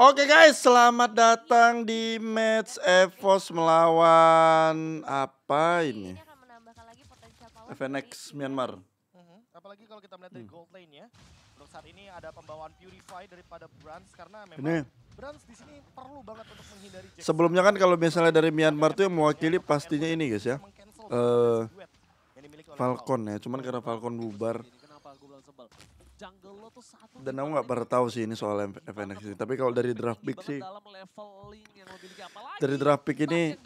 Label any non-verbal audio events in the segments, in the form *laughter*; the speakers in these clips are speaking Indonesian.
Oke okay guys, selamat datang di match Evos melawan apa ini? FNX Myanmar. Mm-hmm. Apalagi kalau kita melihat dari hmm. gold lane ya, untuk saat ini ada pembawaan Purify daripada Brans karena memang Brands Brans di sini perlu banget untuk menghindari Jackson. Sebelumnya kan kalau misalnya dari Myanmar tuh yang mewakili pastinya ini guys ya. Eh uh, Falcon ya, cuman karena Falcon bubar. Kenapa bilang sebel? Dan aku nggak pernah tahu sih ini soal FNX ini. Tapi kalau dari draft pick sih, dari draft pick ini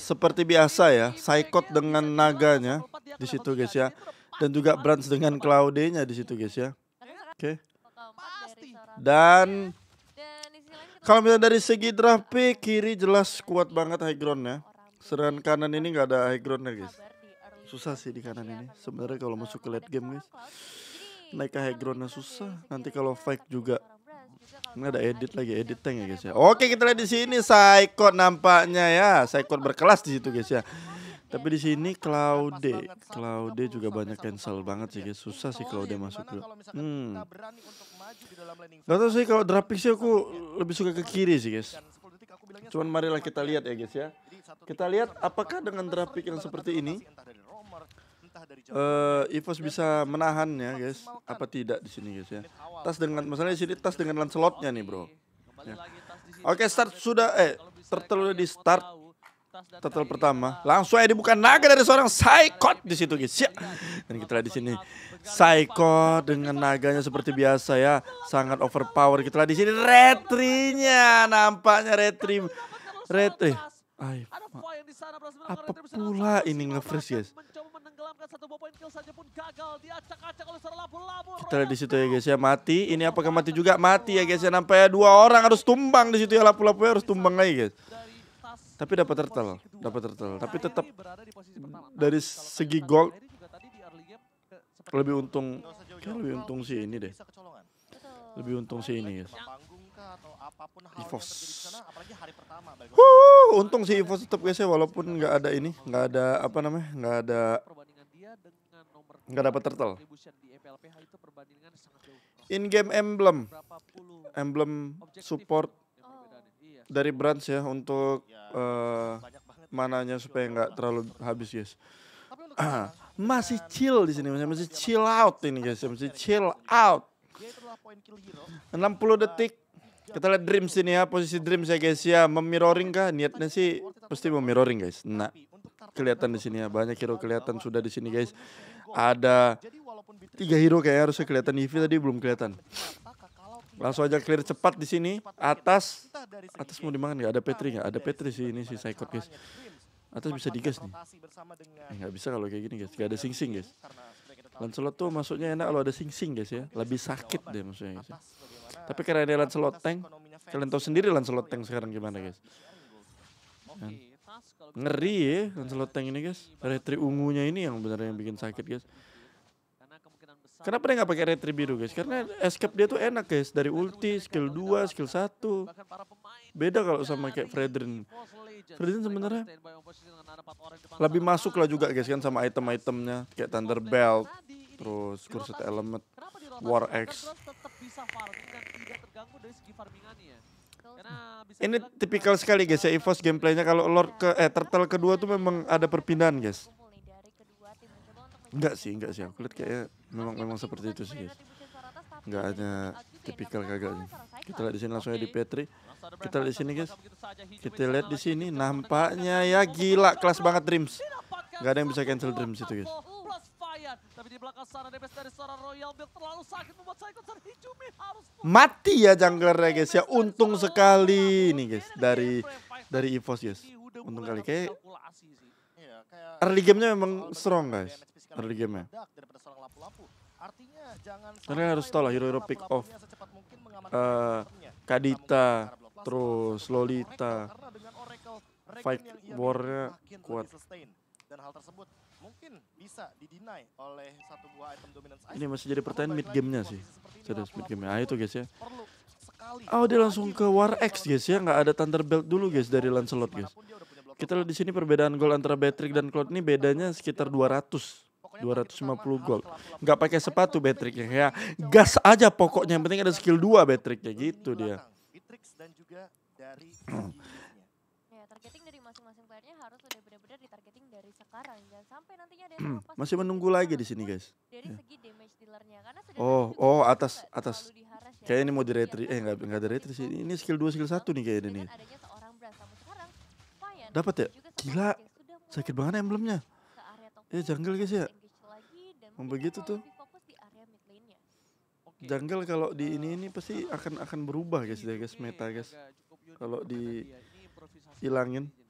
seperti biasa ya, Saikot dengan naganya di situ guys ya, dan juga Brans dengan Claudenya di situ guys ya. Oke. Okay. Dan kalau misalnya dari segi draft pick kiri jelas kuat banget high ground ya. Serangan kanan ini nggak ada high ground ya guys. Susah sih di kanan ya, ini. Sebenarnya kalau masuk ke late game guys naik ke high groundnya susah nanti kalau fake juga ini ada edit lagi edit tank ya guys ya oke kita lihat di sini psycho nampaknya ya psycho berkelas di situ guys ya tapi di sini Claude Claude juga banyak cancel banget sih guys susah sih Claude masuk dulu hmm. Gak tau sih kalau draft sih aku lebih suka ke kiri sih guys Cuman marilah kita lihat ya guys ya Kita lihat apakah dengan draft yang seperti ini uh, Ivos eh, bisa menahan ya guys apa tidak di sini guys ya tas dengan masalahnya di sini tas dengan Lancelotnya nih bro ya. oke okay, start sudah eh tertelur di start total pertama langsung aja dibuka naga dari seorang Psychot di situ guys ya. dan kita lihat di sini Psychot dengan naganya seperti biasa ya sangat overpower kita lihat di sini retrinya nampaknya retri retri Ay, ada fire di sana berhasil Apa pula ini nge-freeze guys? Mencoba menenggelamkan satu kill saja pun gagal. Diacak-acak oleh seorang labu Kita ada di situ ya guys ya mati. Ini apakah mati juga? Mati ya guys ya. Nampaknya dua orang harus tumbang di situ ya lapu-lapu harus tumbang lagi guys. Tapi dapat turtle, dapat turtle. Tapi tetap dari segi gold lebih untung lebih untung sih ini deh. Lebih untung sih ini guys atau apapun untung si Evos tetap guys ya walaupun nggak ada ini nggak ada apa namanya nggak ada nggak dapat turtle e in game emblem emblem support oh. iya. dari brands ya untuk uh, mananya supaya nggak terlalu habis guys ah, masih chill di sini masih masih chill out ini guys masih chill out 60 detik kita lihat Dream sini ya, posisi Dream saya guys ya, memirroring kah? Niatnya sih pasti memirroring guys. Nah, kelihatan di sini ya, banyak hero kelihatan sudah di sini guys. Ada tiga hero kayaknya harusnya kelihatan Ivy tadi belum kelihatan. Langsung aja clear cepat di sini. Atas atas mau dimakan nggak? Ada Petri nggak? Ada Petri sih ini si Psycho guys. Atas bisa digas nih. Eh, bisa kalau kayak gini guys. Gak ada sing-sing guys. Lancelot tuh maksudnya enak kalau ada sing-sing guys ya. Lebih sakit deh maksudnya guys ya. Tapi karena ada Lanceloteng, kalian tahu sendiri Lanceloteng sekarang gimana guys. Kan? Ngeri ya seloteng ini guys. Retri ungunya ini yang benar yang bikin sakit guys. Kenapa dia nggak pakai retri biru guys? Karena escape dia tuh enak guys dari ulti, skill 2, skill 1. Beda kalau sama kayak Fredrin. Fredrin sebenarnya lebih masuk lah juga guys kan sama item-itemnya kayak Thunder Belt, terus Cursed Element, War X bisa farming dan tidak terganggu dari segi farmingannya. ini tipikal sekali guys ya EVOS gameplaynya kalau Lord ke eh Turtle kedua tuh memang ada perpindahan guys. Enggak sih, enggak sih. Aku lihat kayaknya memang memang seperti itu sih guys. Enggak ada tipikal kagak sih. Kita lihat di sini langsung di Petri. Kita lihat di sini guys. Kita lihat di sini nampaknya ya gila kelas banget Dreams. Enggak ada yang bisa cancel Dreams itu guys. Tapi di belakang sana DPS dari seorang Royal Build terlalu sakit membuat saya dan Hijumi harus... Mati ya jungler ya guys ya. Untung sekali nih guys. Dari dari EVOS guys. Untung kali iya, kayak... Early game-nya memang strong guys. Early game Artinya jangan Kalian harus tahu lah hero-hero pick off. Uh, Kadita, terus Lolita. Fight war-nya kuat. Dan hal tersebut mungkin bisa didinai oleh satu buah item dominance Ini masih jadi pertanyaan mid game nya sih. Serius mid game nya ah itu guys ya. Oh, dia langsung ke War X guys ya, nggak ada Thunderbolt dulu guys dari Lancelot guys. Kita lihat di sini perbedaan gol antara Patrick dan cloud ini bedanya sekitar 200 250 gol. Nggak pakai sepatu Patrick ya. ya gas aja pokoknya yang penting ada skill 2 Patrick ya gitu dia. *clears throat* masing-masing playernya harus udah benar-benar ditargeting dari sekarang jangan sampai nantinya ada yang hmm, lepas masih gitu. menunggu lagi di sini guys dari ya. segi damage dealernya karena oh oh atas atas ya. kayaknya ini mau diretri iya, eh nggak nggak retri sih ini skill dua skill satu nih kayaknya nih dapat ya gila sakit banget emblemnya ya jungle guys ya begitu tuh jungle kalau di ini ini eh, pasti akan akan berubah guys ya iya, guys meta iya, guys kalau di hilangin kan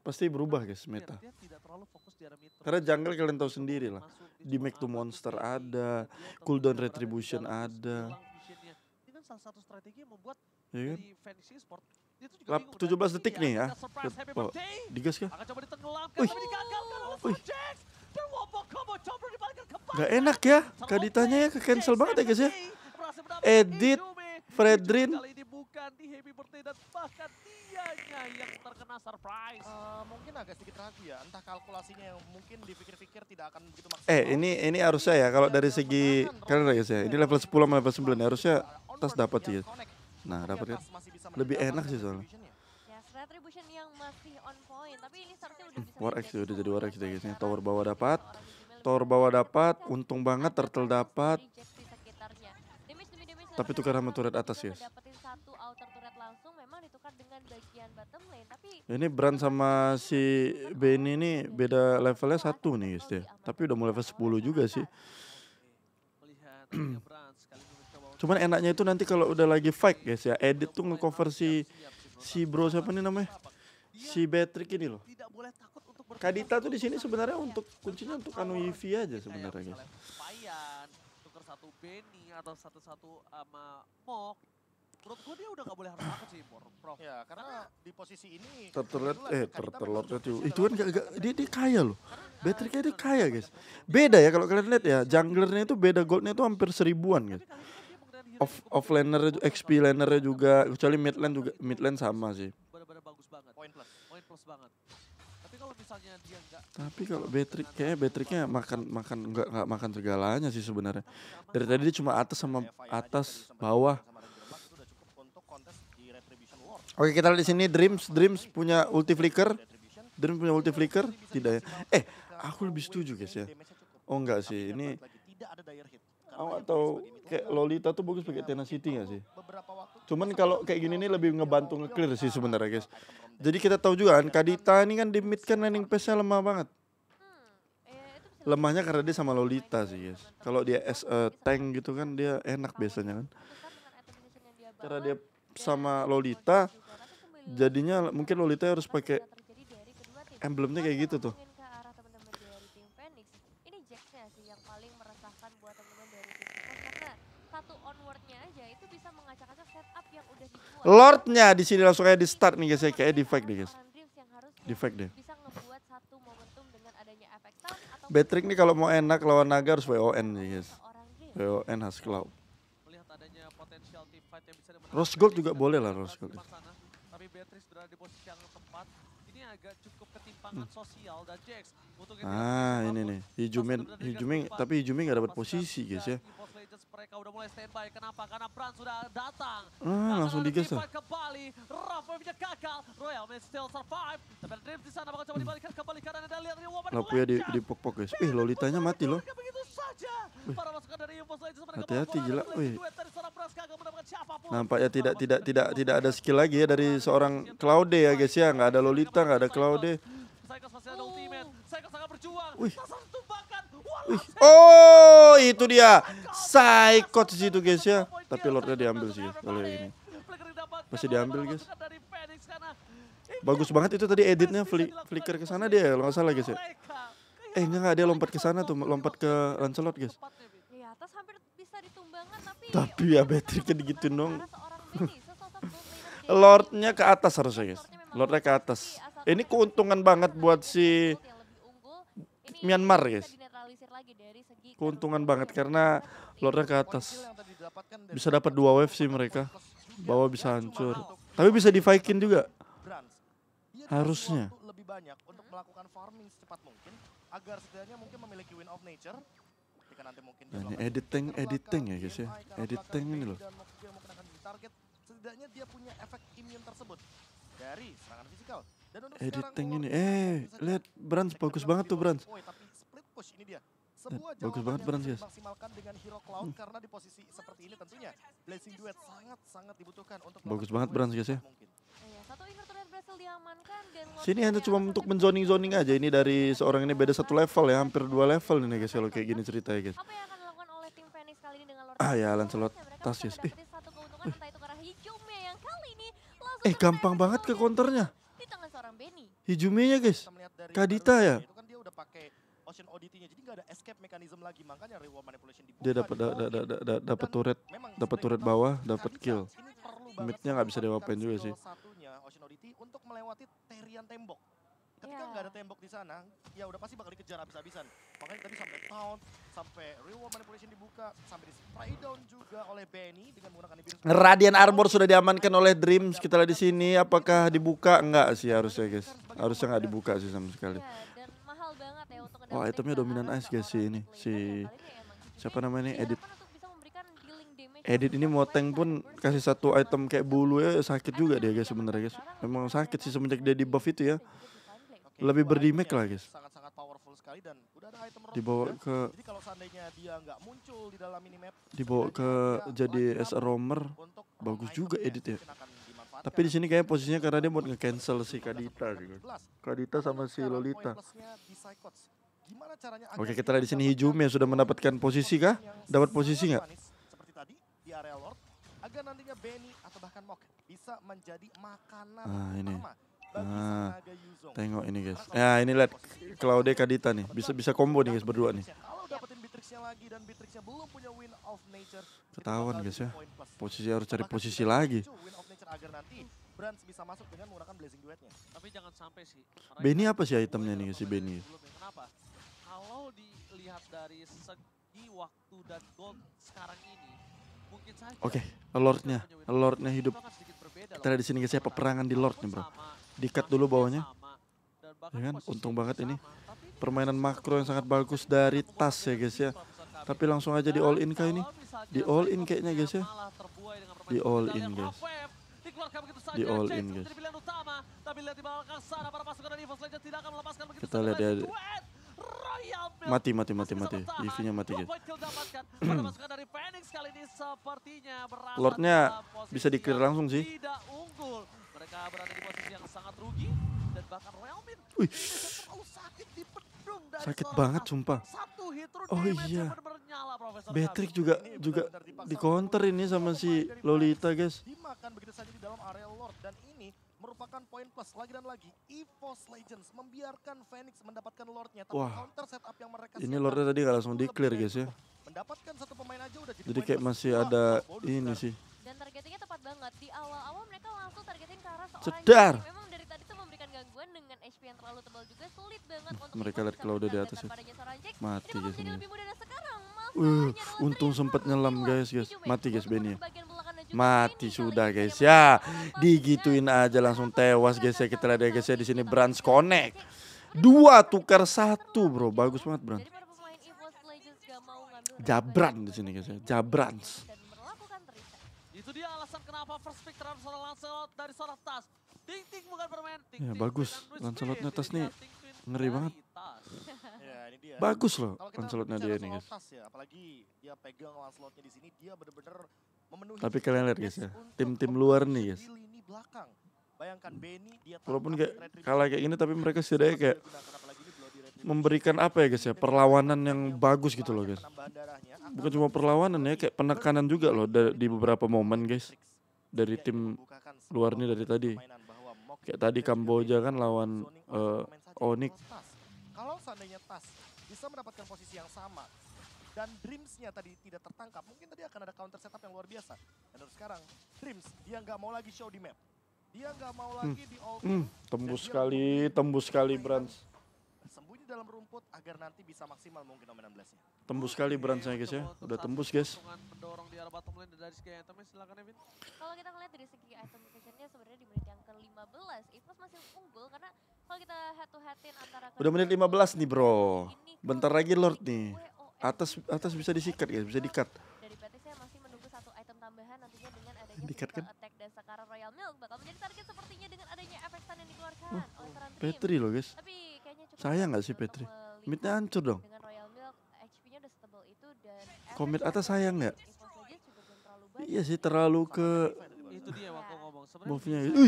pasti berubah guys meta. Karena jungle kalian tahu sendiri lah. Di Make to Monster ada, cooldown retribution ada. Ini kan salah satu strategi ya kan? 17 kan? detik iya, nih ya. Oh, digas kah? Wih. Wih. Gak enak ya, kaditanya ya ke cancel banget ya guys ya. Edit Fredrin. Kali ini bukan di happy Birthday dan bahkan dianya yang terkena surprise. Uh, mungkin agak sedikit ragu ya, entah kalkulasinya yang mungkin dipikir-pikir tidak akan begitu maksimal. Eh, ini ini harusnya ya kalau dari segi kalian ya, ya, ini level 10 sama level 9 ya. harusnya tas dapat nah, ya. Nah, dapatnya lebih enak sih soalnya. Ya, Retribution yang masih on point, tapi ini seharusnya udah bisa. War X udah jadi War X deh guys. Tower bawah dapat, tower bawah dapat, untung banget turtle dapat, tapi tukar sama turret atas ya. Yes. satu outer turret langsung memang ditukar dengan bagian bottom lane tapi Ini brand sama si Ben ini beda levelnya satu nih guys dia. Tapi udah mau level 10 juga sih. *clears throat* Cuman enaknya itu nanti kalau udah lagi fight guys ya, edit tuh ngecover si si bro siapa nih namanya? Si Patrick ini loh. Kadita tuh di sini sebenarnya untuk kuncinya untuk anu Yivi aja sebenarnya guys satu Benny atau satu-satu sama Mok, menurut gue dia udah gak boleh harus takut sih, Prof. Ya, karena di posisi ini... Tertelat, eh, tertelat itu. Itu kan gak, gak, dia, dia kaya loh. Baterainya dia kaya, guys. Beda ya, kalau kalian lihat ya, junglernya itu beda goldnya itu hampir seribuan, guys. Kan off, off laner, XP lanernya juga, kecuali mid lane juga, mid lane sama sih. Bener-bener bagus banget. Point plus, point plus banget. Tapi kalau Betrik kayak Betriknya makan makan enggak enggak makan segalanya sih sebenarnya. Dari tadi dia cuma atas sama ya, atas bawah. Oke, kita lihat di sini Dreams Dreams punya ulti flicker. Dreams punya ulti flicker? Tidak ya. Eh, aku lebih setuju guys ya. Oh enggak sih, ini Aku atau kayak Lolita tuh bagus pakai tenacity gak sih? Cuman kalau kayak gini nih lebih ngebantu nge-clear sih sebenarnya guys. Jadi kita tahu juga kan iya, Kadita kan? ini kan di mid kan landing pace-nya iya. lemah banget. Hmm, iya, Lemahnya karena dia sama Lolita sih guys. Kalau dia as a tank gitu kan dia enak biasanya kan. Karena dia sama Lolita jadinya mungkin Lolita harus pakai emblemnya kayak gitu tuh. paling meresahkan buat teman-teman dari tim karena satu onwardnya aja itu bisa mengacak-acak setup yang udah dibuat. Lordnya di sini langsung aja di start nih guys, ya. kayak defect nih guys. Defect deh. Bisa ngebuat satu momentum dengan adanya efek stun atau Betrik nih kalau mau enak lawan naga harus WON nih guys. WON khas cloud. Melihat adanya potensial team fight yang bisa Rose Gold juga boleh lah Rose Gold. Tapi Beatrice berada di posisi yang tepat Hmm. Ah, ini nih. Hijumin, Hijumin tapi Hijumin enggak dapat posisi, guys ya. mereka ah, langsung digas tuh. Kembali, di sana ya di di pok-pok, guys. Ih, iya, Lolitanya mati loh. Hati-hati gila. Nampaknya tidak tidak tidak tidak ada skill lagi ya dari seorang Claude ya guys ya. Nggak ada Lolita, nggak ada Claude. Wih. Wih. Oh, itu dia. Psychot di situ guys ya. Tapi Lordnya diambil sih kalau ini. Masih diambil guys. Bagus banget itu tadi editnya flicker ke sana dia nggak salah guys ya. Eh enggak, enggak dia lompat ke sana tuh, lompat ke Lancelot guys. Tapi ya Patricknya digitu dong. Lordnya ke atas harusnya guys. Lordnya ke atas. Ini keuntungan banget buat si Myanmar guys. Keuntungan banget karena Lordnya ke atas. Bisa dapat dua wave sih mereka. Bawa bisa hancur. Tapi bisa di Viking juga. Harusnya. Lebih banyak untuk melakukan farming secepat mungkin agar setidaknya mungkin memiliki win of nature mereka nanti mungkin nah, editing editing ya guys ya iya, editing ini loh target setidaknya dia punya efek imun tersebut dari serangan fisikal dan untuk editing ini eh lihat brand bagus banget tuh brand tapi split push ini dia sebuah bagus banget brand guys. Maksimalkan dengan Hero Cloud hmm. karena di posisi seperti ini tentunya blessing Duet sangat sangat dibutuhkan untuk Bagus banget brand guys ya. Mungkin. Sini hanya cuma untuk menzoning-zoning aja. Ini dari iya, seorang ini beda satu level ya, hampir dua level ini guys kalau kayak gini cerita ya guys. Apa yang akan dilakukan oleh tim Phoenix kali ini dengan Lord Ah ya Lancelot Tasius. Eh. Eh, eh gampang banget ke counternya. Di tangan seorang Benny. Hijuminya guys. Kadita ya. Gitu kan, Ocean ODT-nya. Jadi nggak ada escape mechanism lagi. Makanya reward manipulation dibuka. Dia dapat dapat da, da, da, da, gitu kan. dapat turret, dapat turret bawah, dapat kill. Mid-nya nggak bisa diapain juga sih. Oshinoditi untuk melewati terian tembok. Ketika ya. nggak yeah. ada tembok di sana, ya udah pasti bakal dikejar habis-habisan. Makanya tadi sampai taunt, sampai reward manipulation dibuka, sampai di spray down juga oleh Benny dengan menggunakan Ibirus. Radian Armor sudah diamankan oleh Dreams. Kita lihat di sini apakah dibuka enggak sih harusnya guys. Harusnya nggak dibuka sih sama sekali. Iya, ya Wah, itemnya dominan ice guys sih ini. Si ya siapa namanya ini? Iya, edit edit ini moteng pun kasih satu item kayak bulu ya sakit juga dia guys sebenarnya guys emang sakit sih semenjak dia di buff itu ya lebih berdimek ya. lah guys dibawa ke dibawa ya. ke jadi as a roamer bagus juga ya, edit ya tapi di sini kayak posisinya karena dia mau nge-cancel si Kadita gitu. Kadita sama si Lolita. Oke, kita lihat di sini Hijumi yang sudah mendapatkan posisi kah? Dapat posisi nggak? bagi area Lord agar nantinya Benny atau bahkan Mok bisa menjadi makanan ah, ini. utama bagi ah, Yuzong. Tengok ini guys. Ya nah, ini lihat Claudia Kadita nih, bisa bisa combo nih guys berdua nih. Kalau dapetin Bitrixnya lagi dan Bitrixnya belum punya win of nature. Ketahuan guys ya. Posisi harus cari posisi lagi. Win of nature agar nanti Brands bisa masuk dengan menggunakan blazing duetnya. Tapi jangan sampai sih. Benny apa sih itemnya nih si Benny? Kenapa? Kalau dilihat dari segi waktu dan gold sekarang ini, Oke, okay, Lordnya, Lordnya hidup. Kita lihat di sini guys ya, peperangan di Lordnya bro. Dikat dulu bawahnya. Ya kan, untung banget ini. Permainan makro yang sangat bagus dari tas ya guys ya. Tapi langsung aja di all in kah ini? Di all in kayaknya guys ya. Di all in guys. Di all in guys. Kita lihat ya Mati mati mati mati. ev mati guys. Gitu. Hmm. Lordnya bisa di langsung sih. Wih. sakit banget sumpah. oh iya. Patrick juga juga di counter ini sama si Lolita guys merupakan poin plus lagi dan lagi. EVOS Legends membiarkan Phoenix mendapatkan lordnya. Tapi Wah, counter setup yang mereka ini lordnya tadi gak langsung di-clear guys ya. Mendapatkan satu pemain aja udah jadi Jadi kayak masih plus. ada oh, ini sih. Dan targetingnya tepat banget. Di awal-awal mereka langsung targeting ke arah seorang Cedar. yang memang dari tadi tuh memberikan gangguan dengan HP yang terlalu tebal juga sulit banget untuk mereka lihat kalau udah di atas ya. Mati guys ini. Uh, untung sempat nyelam guys guys. Mati guys Benny mati sudah guys ya digituin aja langsung tewas guys ya kita lihat ya guys ya di sini Brands Connect dua tukar satu bro bagus banget Brands Jabran di sini guys ya jabran itu dia alasan kenapa first pick terhadap seorang Lancelot dari seorang Tas Ting Ting bukan Ting ya bagus Lancelotnya Tas nih ngeri banget ya, Bagus loh Lancelotnya dia ini guys. Ya, apalagi dia pegang Lancelotnya di sini dia bener-bener tapi kalian lihat guys ya, tim-tim luar nih guys. walaupun kayak kalah kayak ini, tapi mereka sudah kayak memberikan apa ya guys ya perlawanan yang bagus gitu loh guys bukan cuma perlawanan ya kayak penekanan juga loh di beberapa momen guys dari tim luar nih dari tadi kayak tadi Kamboja kan lawan uh, eh, Onik kalau seandainya Tas bisa mendapatkan posisi yang sama dan Dreams-nya tadi tidak tertangkap, mungkin tadi akan ada counter setup yang luar biasa. Dan harus sekarang, Dreams, dia nggak mau lagi show di map. Dia nggak mau hmm. lagi hmm. di all hmm. Tembus sekali, tembus sekali Brans. Sembunyi dalam rumput agar nanti bisa maksimal mungkin nomor 16-nya. Tembus sekali Brans-nya, guys ya, udah tembus guys. Mendorong di arah bottom lane dari segi itemnya, silahkan, Evin. Kalau kita ngeliat dari segi item nya sebenarnya di menit yang ke-15, Ivos masih unggul karena kalau kita head to headin antara Udah menit 15 nih bro. Bentar lagi Lord nih atas atas bisa disikat ya bisa dikat dari PT saya masih menunggu satu item tambahan nantinya dengan adanya dikat kan? attack dan sekarang royal milk bakal menjadi target sepertinya dengan adanya efek stun yang dikeluarkan oh, oleh Teran Petri loh guys tapi kayaknya cukup sayang nggak sih Petri mitnya hancur dong dengan royal milk HP-nya udah setebal itu dan komit atas sayang nggak iya sih terlalu ke itu dia waktu iya. ngomong sebenarnya move-nya gitu.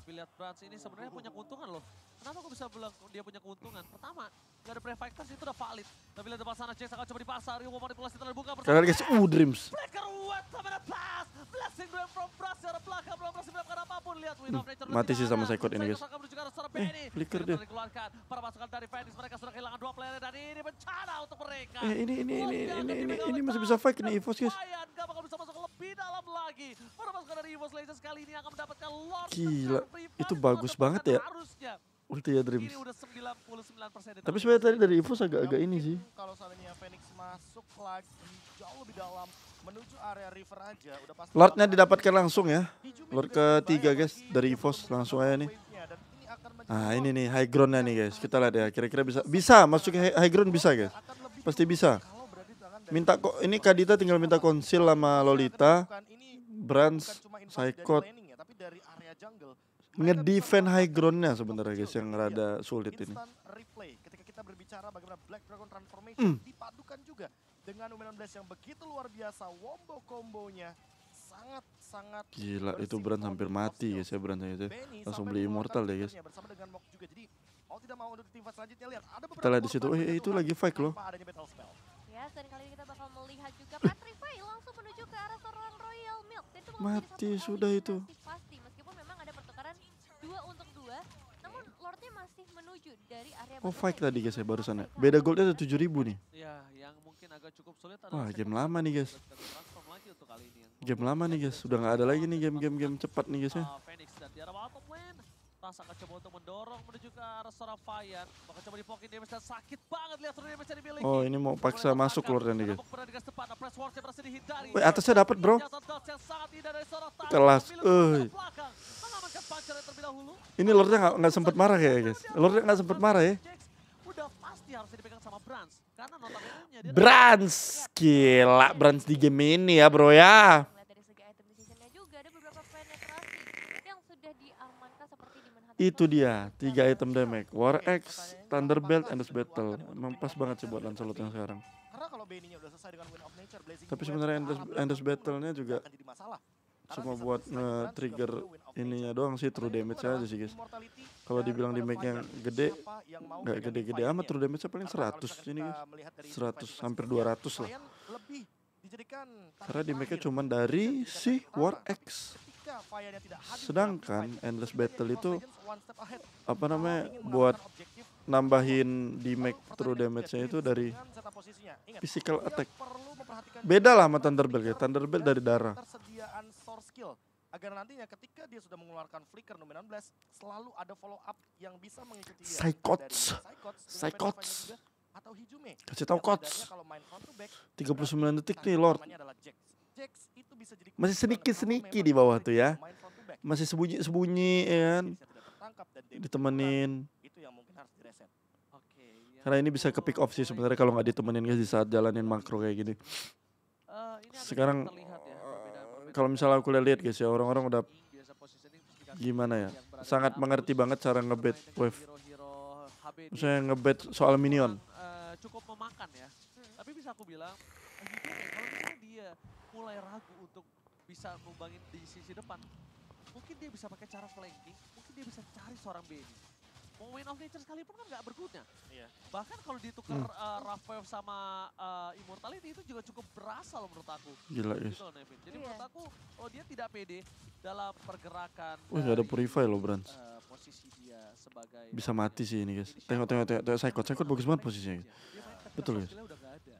Tapi lihat Brans ini sebenarnya punya keuntungan loh Kenapa gue bisa bilang dia punya keuntungan? Pertama, gak ada prefighters itu udah valid. Tapi lihat depan sana, Jax akan coba dipasar. Rio mau manipulasi terlalu buka. Kalian guys, uh, Dreams. Breaker what? Sama the pass. Blessing Dream from Brass. Ada pelaka, belum berhasil mendapatkan apapun. Lihat Wind hmm, of Nature. Mati sih sama Sekot ini guys. Eh, flicker dia. Para pasukan dari Fenix, mereka sudah kehilangan dua player. Dan ini bencana untuk mereka. Eh, ini, ini, ini, ini, ini, ini masih bisa fight nih Evos guys. Gak bakal bisa masuk lebih dalam lagi. Para pasukan dari Evos Legends kali ini akan mendapatkan Lord. Gila, itu bagus banget ya. Harusnya. Ulti ya Dreams. Tapi sebenarnya tadi dari Infus agak-agak ini sih. Kalau seandainya Phoenix masuk lagi jauh lebih dalam menuju area river aja udah pasti Lordnya didapatkan langsung ya. Lord ketiga guys dari Evos langsung aja nih. Nah ini nih high groundnya nih guys. Kita lihat ya kira-kira bisa bisa masuk high ground bisa guys. Pasti bisa. Minta kok ini Kadita tinggal minta konsil sama iya, Lolita, Brands, Psychot ngedefend high groundnya sebenarnya guys yang rada sulit ini. Replay ketika kita berbicara bagaimana Black Dragon Transformation mm. dipadukan juga dengan U19 yang begitu luar biasa wombo kombonya sangat sangat gila itu brand hampir mati guys ya brand itu ya. langsung beli immortal deh guys bersama dengan Mok juga jadi mau tidak mau untuk tim selanjutnya lihat ada beberapa kita lihat di situ eh itu lagi fight loh ya dan kali ini kita bakal melihat juga Patrify langsung menuju ke arah seorang Royal Milk mati sudah itu Oh fight tadi guys saya barusan ya. Beda goldnya ada 7000 nih. Ya, yang mungkin agak cukup sulit Wah, game lama nih guys. Game lama nih guys, sudah nggak ada lagi nih game-game game cepat nih guys ya. Ah, atas akan coba untuk mendorong menuju ke arah seorang Fayan. Bakal coba dipokin damage dan sakit banget lihat serangan damage yang dimiliki. Oh, ini mau paksa masuk keluar dan dia. Wih, atasnya dapat, Bro. Telas. eh Ini Lordnya nggak nggak sempat marah ya, guys. Lordnya nggak sempat marah ya. Udah pasti harus dipegang sama Brans. Karena notabene dia Brans. Gila, Brans di game ini ya, Bro ya. Itu dia, tiga item damage. War X, Thunderbelt, Endless Battle. Memang pas banget sih buat Lancelot yang sekarang. Karena kalau benny udah selesai dengan Wind of Nature, Blazing Tapi sebenarnya Endless, Endless Battle-nya juga cuma buat nge-trigger ininya doang sih true damage aja sih guys. Kalau dibilang di make yang gede, nggak gede-gede amat true damage nya paling 100 ini guys. 100 hampir 200 lah. Karena di make-nya cuma dari si War X. Sedangkan Endless Battle itu apa namanya buat nambahin di make true damage-nya itu dari physical attack. Beda lah sama Thunderbolt ya. Thunderbolt dari darah. agar nantinya ketika dia sudah mengeluarkan flicker nomor 16 selalu ada follow up yang bisa mengikuti dia. Psychots. Psychots atau Hijume. Kasih tahu coach. 39 detik nih Lord. Masih sedikit-sedikit di bawah tuh ya. Masih sembunyi-sembunyi ya kan. Ditemenin. Iya. Karena ini bisa ke pick off sih sebenarnya kalau nggak ditemenin guys di saat jalanin makro kayak gini. Eh, Sekarang ya, kalau misalnya aku lihat guys ya orang-orang udah gimana ya sangat mengerti banget cara ngebet wave. misalnya ngebet soal minion. Eh, cukup memakan ya. Hmm. Tapi bisa aku bilang eh, mulai ragu untuk bisa numbangin di sisi depan. Mungkin dia bisa pakai cara flanking, mungkin dia bisa cari seorang Benny. Moment of Nature sekalipun kan gak berguna. Iya. Bahkan kalau ditukar hmm. uh, sama uh, eh, Immortality itu juga cukup berasa loh menurut aku. Gila, gitu yes. Gitu loh, Jadi yeah. menurut aku oh dia tidak pede dalam pergerakan. Wih, dari, ada Purify loh, Brans. Uh, posisi dia sebagai... Bisa mati sih ini, guys. Tengok, tengok, tengok. tengok Saikot, Saikot bagus banget posisinya. Betul, guys.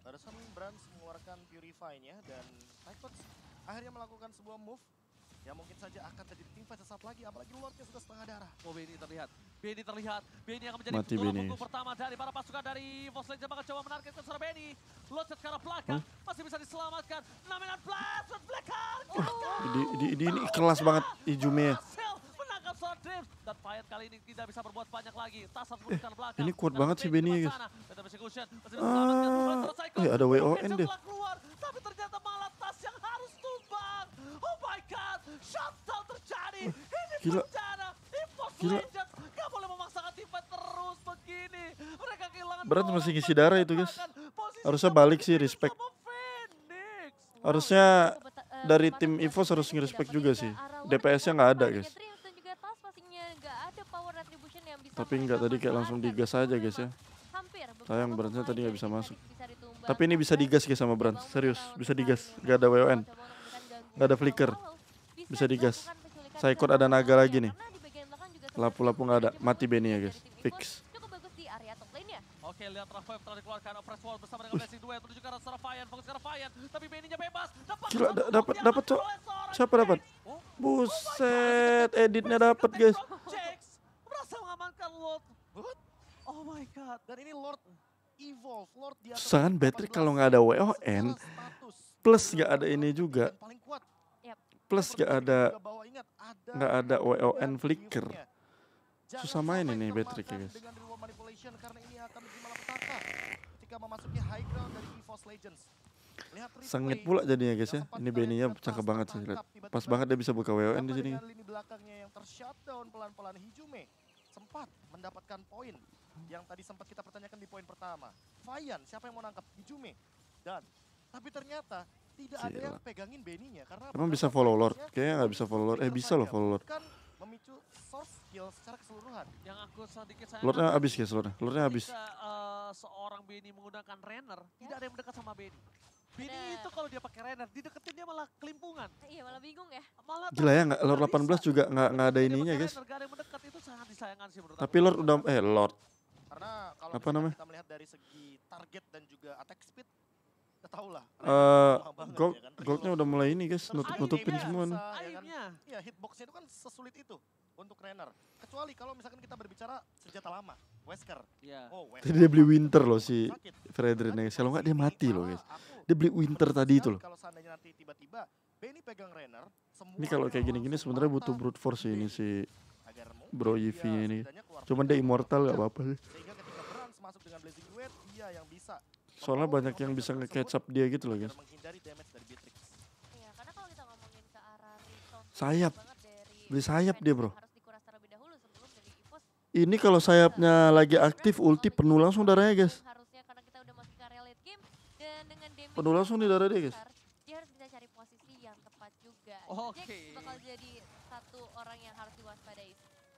Barusan Brans mengeluarkan Purify-nya dan Nightbirds akhirnya melakukan sebuah move yang mungkin saja akan terjadi tim fight sesaat lagi. Apalagi Lordnya sudah setengah darah. Oh, Benny terlihat. Benny terlihat. Benny akan menjadi tulang punggung pertama dari para pasukan dari Voslane Jambang coba menargetkan seorang Benny. Loncat secara arah belakang. Huh? Masih bisa diselamatkan. Naminan Blast with Black Heart. Oh, Di, di, di, ini kelas banget Ijume ya. Dan Fayette kali ini tidak bisa berbuat banyak lagi. Tasar eh, belakang. Ini kuat banget sih Benny. Guys. Ah, iya, ada WON deh. Tapi ternyata malah Shoutout terjadi. Gila. Gila. Berat masih ngisi darah itu guys. Harusnya balik sih respect. Harusnya eh, dari tim info harus ngerespek juga sih. DPS-nya nggak ada guys. Tapi nggak tadi kayak langsung digas aja guys ya. Sayang Brans tadi nggak bisa masuk. Tapi ini bisa digas guys sama Brand. Serius, bisa digas. Gak ada WON. Gak ada flicker bisa digas saya ikut ada naga lagi nih lapu-lapu nggak ada mati Benny ya guys fix Oke, lihat Rafael telah dikeluarkan Dapat dapat dapat Siapa dapat? Oh, oh Buset, editnya dapat guys. mengamankan Lord. Sangat oh kan, Patrick kalau nggak ada WON plus nggak ada ini juga. Paling kuat plus gak ada nggak ada WON flicker. Susah main ini Patrick ya guys. Sengit pula jadinya guys ya. Ini Benny-nya cakep banget sih. Lihat. Pas banget dia bisa buka WON di sini. belakangnya yang pelan-pelan sempat mendapatkan poin yang tadi sempat kita pertanyakan di poin pertama. Fayan siapa yang mau nangkap Hijume dan tapi ternyata tidak ada yang pegangin Benny-nya karena Emang bisa follow Lord? Kayaknya nggak bisa follow Lord. Eh bisa loh follow Lord. Kan memicu source skill secara keseluruhan. Yang aku sedikit saya Lordnya habis guys, Lordnya. Lordnya habis. Uh, seorang Benny menggunakan Renner, ya? tidak ada yang mendekat sama Benny. Benny itu kalau dia pakai Renner, dideketin dia malah kelimpungan. Eh, iya, malah bingung ya. Malah Gila ya, nggak Lord 18 juga nggak nggak ada ininya, guys. Renner, gak ada yang mendekat itu sangat disayangkan sih menurut Tapi aku. Lord udah eh Lord. Karena kalau Apa namanya? kita melihat dari segi target dan juga attack speed, Uh, gold, ya kan? goldnya udah mulai ini guys, nutup nutupin semua nih. Airnya. ya hitboxnya itu kan sesulit itu untuk Renner. Kecuali kalau misalkan kita berbicara senjata lama, Wesker. Iya. Oh, Wesker. Tadi dia beli Winter loh si Fredrin. Kalau nggak dia mati loh guys. Ah, dia beli Winter tadi itu loh. Kalau seandainya nanti tiba-tiba Benny pegang Renner, ini kalau kayak gini-gini sebenarnya butuh brute force sih ini si Bro Yivi ini. Cuman dia immortal gak apa-apa sih. Sehingga ketika Brans masuk dengan Blazing Duet, dia yang bisa Soalnya banyak yang bisa nge-catch up dia gitu loh guys. Iya, sayap. Beli sayap dia bro. Ini kalau iya, sayapnya lagi aktif ulti penuh langsung darahnya guys. Penuh langsung di darah dia guys. Oke. Okay. bakal jadi satu orang yang harus diwaspadai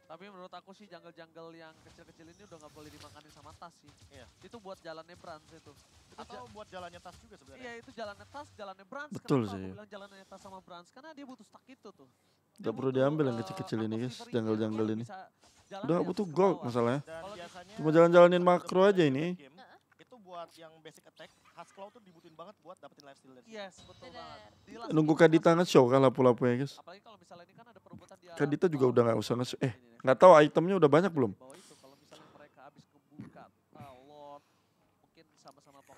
tapi menurut aku sih jungle-jungle yang kecil-kecil ini udah gak boleh dimakanin sama tas sih. Iya. Itu buat jalannya Brans itu. Itu Atau buat jalannya tas juga sebenarnya. Iya itu jalannya tas, jalannya Brans. Betul Kenapa sih. Kenapa bilang jalannya tas sama Brans karena dia butuh stack itu tuh. Gak perlu diambil yang eh, kecil-kecil ini guys, jungle-jungle ini. Udah butuh gold masalahnya. Cuma jalan-jalanin makro aja ini buat yang basic attack, khas claw tuh dibutuhin banget buat dapetin steal dari Yes, betul banget. Nunggu Kadita nge-show kan lapu-lapunya guys. Apalagi kalau misalnya ini kan ada perebutan dia. Kadita juga udah gak usah nge-show. Eh, gak tahu itemnya udah banyak belum? itu kalau misalnya mereka habis kebuka ah, sama-sama pocket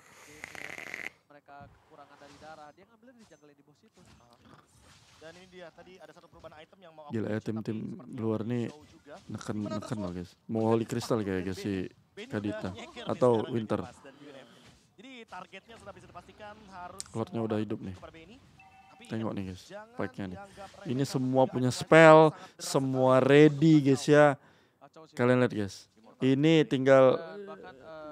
mereka kekurangan dari darah, dia ngambilnya di jungle di bos itu. Uh ah. -huh. Dan ini dia tadi ada satu perubahan item yang mau Gila ya tim-tim luar nih neken-neken loh guys. Mau Holy Crystal kayak guys si Kadita atau Winter. Jadi targetnya sudah bisa dipastikan harus Lordnya udah hidup nih. Tengok nih guys, pike-nya nih. Ini semua punya spell, semua ready guys ya. Kalian lihat guys. Ini tinggal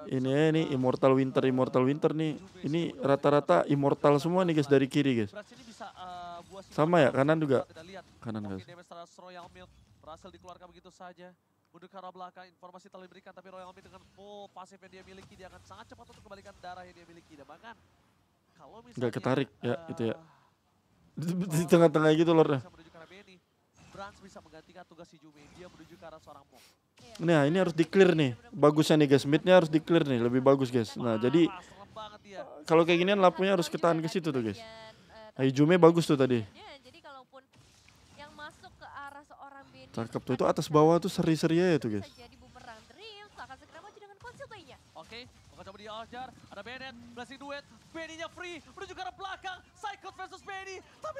eh, ini eh, ini Immortal Winter, Immortal Winter nih. Ini rata-rata Immortal semua nih guys dari kiri guys. Sama ya, kanan juga. Kanan guys. Royal Milk berhasil dikeluarkan begitu saja. Mundur ke arah belakang, informasi telah diberikan tapi Royal Milk dengan full pasif yang dia miliki dia akan sangat cepat untuk kembalikan darah yang dia miliki. Dan bahkan kalau misalnya Gak ketarik ya uh, itu ya. Di tengah-tengah gitu lor. Ya. Brans bisa menggantikan tugas si Jume. Dia menuju ke arah seorang Mok. Iya. Nah ini harus di clear nih. Bagusnya nih guys. Midnya harus di clear nih. Lebih bagus guys. Nah, nah jadi kalau kayak ginian lapunya harus ketahan ke situ tuh guys. Iya, Hijumnya bagus tuh tadi. Ya, jadi Cakep tuh, itu kan atas bawah tuh seri-seri aja tuh guys. Jadi akan coba diajar ada Bennett, blessing duet, benny free, menuju ke arah belakang, versus Benny, tapi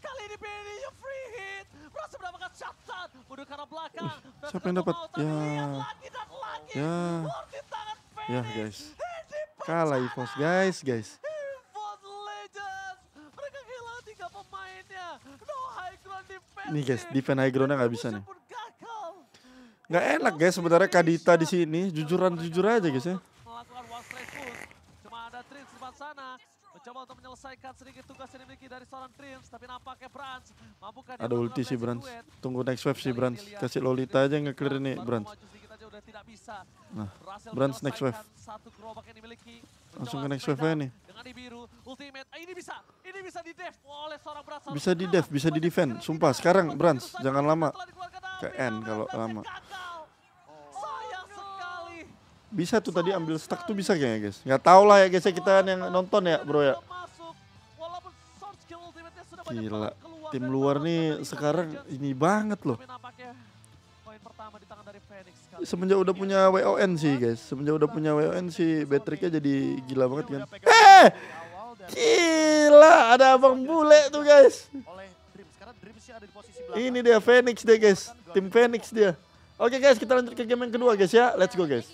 kali ini Benny-nya free hit, berhasil mendapatkan menuju ke arah belakang. siapa yang dapat? Ya. Lagi dan lagi, ya. Ya guys. Kalah Ivos, guys, guys. Nih guys, eh. defense high groundnya nggak bisa nih. Nggak enak guys sebenarnya Kadita di sini, jujuran jujur aja guys ya. ada kan ulti si Brans. Tunggu next wave si Brans. Kasih Lolita aja nge-clear nih Brans. Nah, Brans next wave. Langsung ke next wave nih. Ah, bisa di def, bisa di defend. Sumpah sekarang Brans, jangan lama. Ke N kalau lama. Oh. Bisa tuh tadi ambil stack tuh bisa kayaknya guys. Nggak tau lah ya guys ya kita yang nonton ya bro ya. Gila, tim luar nih sekarang ini banget loh pertama di tangan dari Phoenix kali. Semenjak udah punya iya. WON sih guys, semenjak udah punya WON sih Patricknya jadi gila banget kan. Eh, gila ada abang bule tuh guys. Ini dia Phoenix deh guys, kan tim Phoenix dia. Oke guys, kita lanjut ke game yang kedua guys ya. Let's go guys.